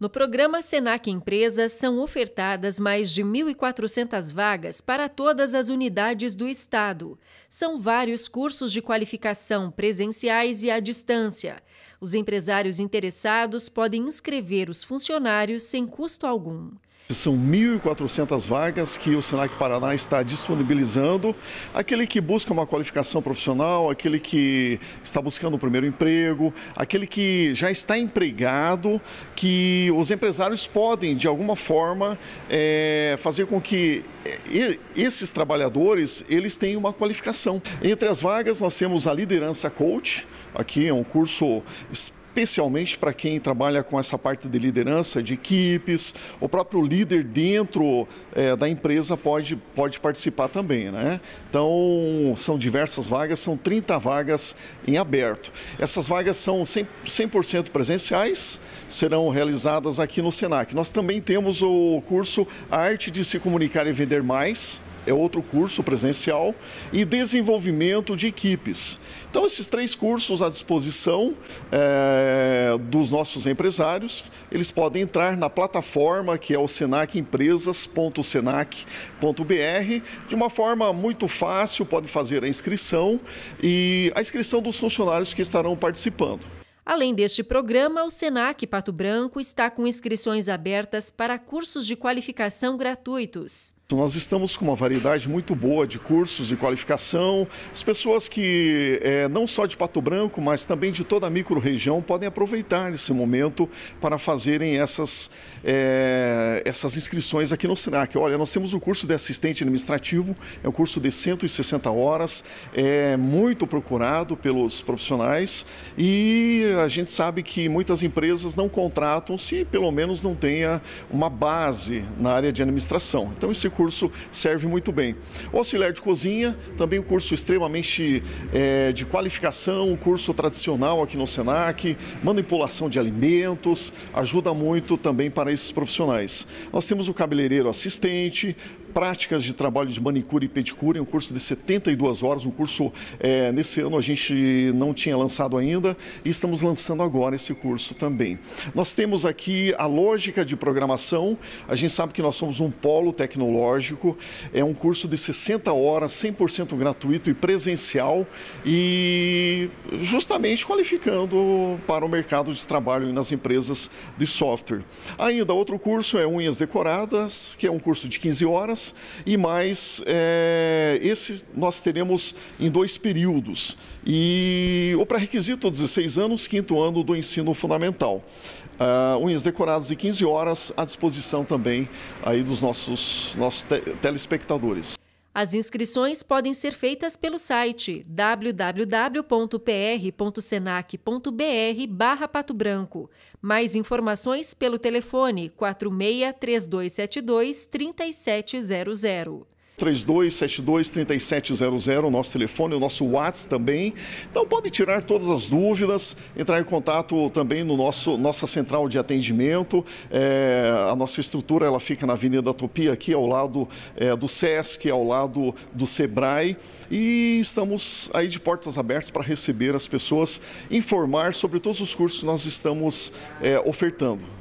No programa Senac Empresas são ofertadas mais de 1.400 vagas para todas as unidades do Estado. São vários cursos de qualificação presenciais e à distância. Os empresários interessados podem inscrever os funcionários sem custo algum. São 1.400 vagas que o Senac Paraná está disponibilizando. Aquele que busca uma qualificação profissional, aquele que está buscando o um primeiro emprego, aquele que já está empregado, que os empresários podem, de alguma forma, é, fazer com que eh, esses trabalhadores eles tenham uma qualificação. Entre as vagas, nós temos a liderança coach, aqui é um curso específico especialmente para quem trabalha com essa parte de liderança de equipes, o próprio líder dentro é, da empresa pode, pode participar também, né? Então, são diversas vagas, são 30 vagas em aberto. Essas vagas são 100%, 100 presenciais, serão realizadas aqui no SENAC. Nós também temos o curso Arte de se comunicar e vender mais, é outro curso presencial, e desenvolvimento de equipes. Então, esses três cursos à disposição é, dos nossos empresários, eles podem entrar na plataforma que é o senacempresas.senac.br de uma forma muito fácil, pode fazer a inscrição e a inscrição dos funcionários que estarão participando. Além deste programa, o SENAC Pato Branco está com inscrições abertas para cursos de qualificação gratuitos. Nós estamos com uma variedade muito boa de cursos de qualificação. As pessoas que, é, não só de Pato Branco, mas também de toda a micro-região, podem aproveitar esse momento para fazerem essas, é, essas inscrições aqui no SENAC. Olha, nós temos o um curso de assistente administrativo, é um curso de 160 horas, é muito procurado pelos profissionais e a gente sabe que muitas empresas não contratam se pelo menos não tenha uma base na área de administração. Então esse curso serve muito bem. O auxiliar de cozinha, também um curso extremamente é, de qualificação, um curso tradicional aqui no Senac, manipulação de alimentos, ajuda muito também para esses profissionais. Nós temos o cabeleireiro assistente, práticas de trabalho de manicure e pedicure, um curso de 72 horas, um curso é, nesse ano a gente não tinha lançado ainda e estamos lançando agora esse curso também. Nós temos aqui a lógica de programação, a gente sabe que nós somos um polo tecnológico, é um curso de 60 horas, 100% gratuito e presencial e justamente qualificando para o mercado de trabalho e nas empresas de software. Ainda outro curso é Unhas Decoradas, que é um curso de 15 horas, e mais é, esse nós teremos em dois períodos. E o pré-requisito 16 anos, quinto ano do ensino fundamental. Uh, unhas decoradas de 15 horas à disposição também aí dos nossos, nossos te telespectadores. As inscrições podem ser feitas pelo site www.pr.senac.br/barra Pato Branco. Mais informações pelo telefone 46 3272 3700. 3272-3700, o nosso telefone, o nosso WhatsApp também. Então pode tirar todas as dúvidas, entrar em contato também no nosso nossa central de atendimento. É, a nossa estrutura ela fica na Avenida Tupi, aqui ao lado é, do SESC, ao lado do SEBRAE. E estamos aí de portas abertas para receber as pessoas, informar sobre todos os cursos que nós estamos é, ofertando.